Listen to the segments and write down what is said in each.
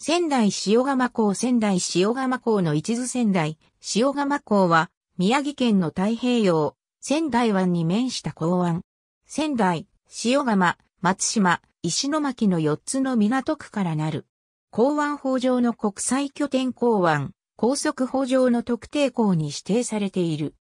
仙台塩釜港仙台塩釜港の一途仙台塩釜港は宮城県の太平洋仙台湾に面した港湾。仙台、塩釜、松島、石巻の4つの港区からなる。港湾法上の国際拠点港湾、高速法上の特定港に指定されている。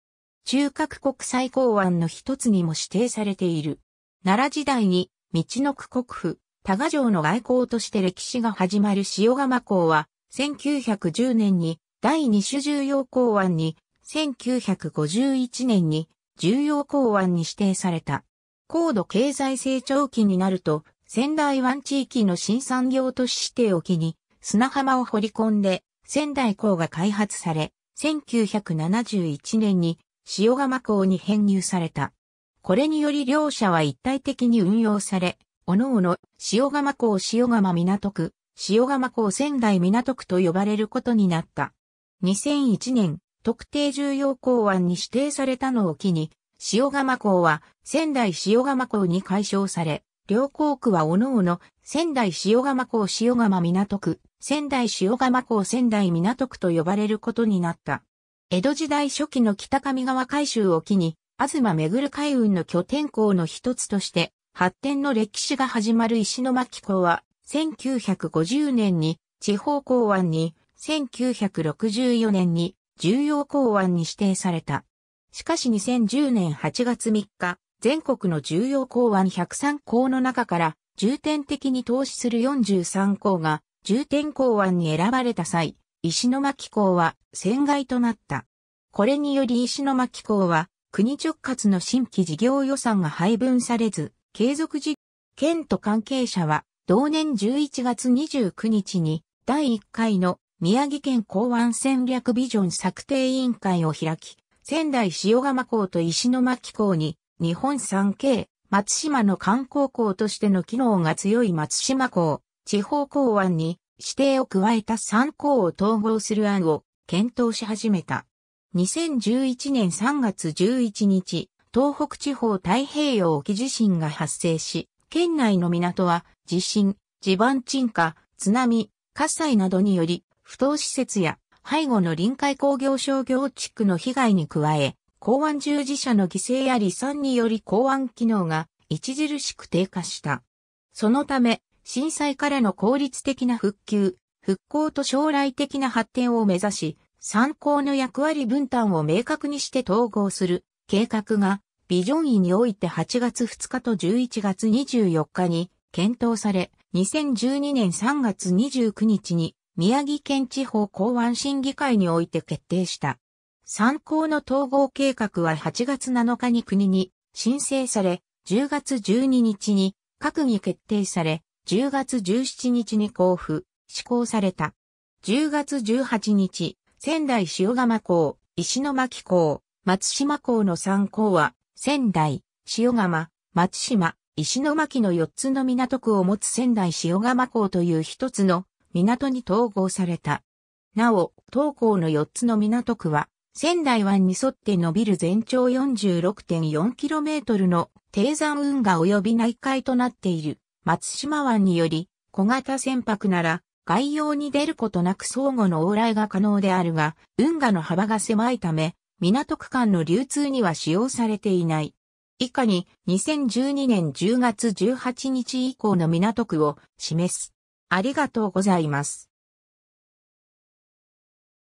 中核国際港湾の一つにも指定されている。奈良時代に、道の区国府、多賀城の外交として歴史が始まる塩釜港は、1910年に第2種重要港湾に、1951年に重要港湾に指定された。高度経済成長期になると、仙台湾地域の新産業都市指定を機に、砂浜を掘り込んで、仙台港が開発され、1971年に塩釜港に編入された。これにより両社は一体的に運用され、おのおの、塩釜港塩釜港区、塩釜港仙台港区と呼ばれることになった。2001年、特定重要港湾に指定されたのを機に、塩釜港は仙台塩釜港に解消され、両港区はおのおの仙台塩釜港塩釜港区、仙台塩釜港仙台港区と呼ばれることになった。江戸時代初期の北上川改修を機に、東めぐる海運の拠点港の一つとして、発展の歴史が始まる石巻港は、1950年に地方港湾に、1964年に重要港湾に指定された。しかし2010年8月3日、全国の重要港湾103港の中から、重点的に投資する43港が、重点港湾に選ばれた際、石巻港は船外となった。これにより石巻港は、国直轄の新規事業予算が配分されず、継続事県と関係者は、同年11月29日に、第1回の宮城県港湾戦略ビジョン策定委員会を開き、仙台塩釜港と石巻港に、日本 3K、松島の観光港としての機能が強い松島港、地方港湾に指定を加えた3港を統合する案を検討し始めた。2011年3月11日、東北地方太平洋沖地震が発生し、県内の港は地震、地盤沈下、津波、火災などにより、不当施設や背後の臨海工業商業地区の被害に加え、港湾従事者の犠牲や離散により港湾機能が著しく低下した。そのため、震災からの効率的な復旧、復興と将来的な発展を目指し、参考の役割分担を明確にして統合する計画がビジョン位において8月2日と11月24日に検討され、2012年3月29日に宮城県地方公安審議会において決定した。参考の統合計画は8月7日に国に申請され、10月12日に閣議決定され、10月17日に交付、施行された。10月18日、仙台塩釜港、石巻港、松島港の3港は仙台、塩釜、松島、石巻の4つの港区を持つ仙台塩釜港という1つの港に統合された。なお、東港の4つの港区は、仙台湾に沿って伸びる全長 46.4km の低山運河及び内海となっている松島湾により小型船舶なら外洋に出ることなく相互の往来が可能であるが運河の幅が狭いため港区間の流通には使用されていない。以下に2012年10月18日以降の港区を示す。ありがとうございます。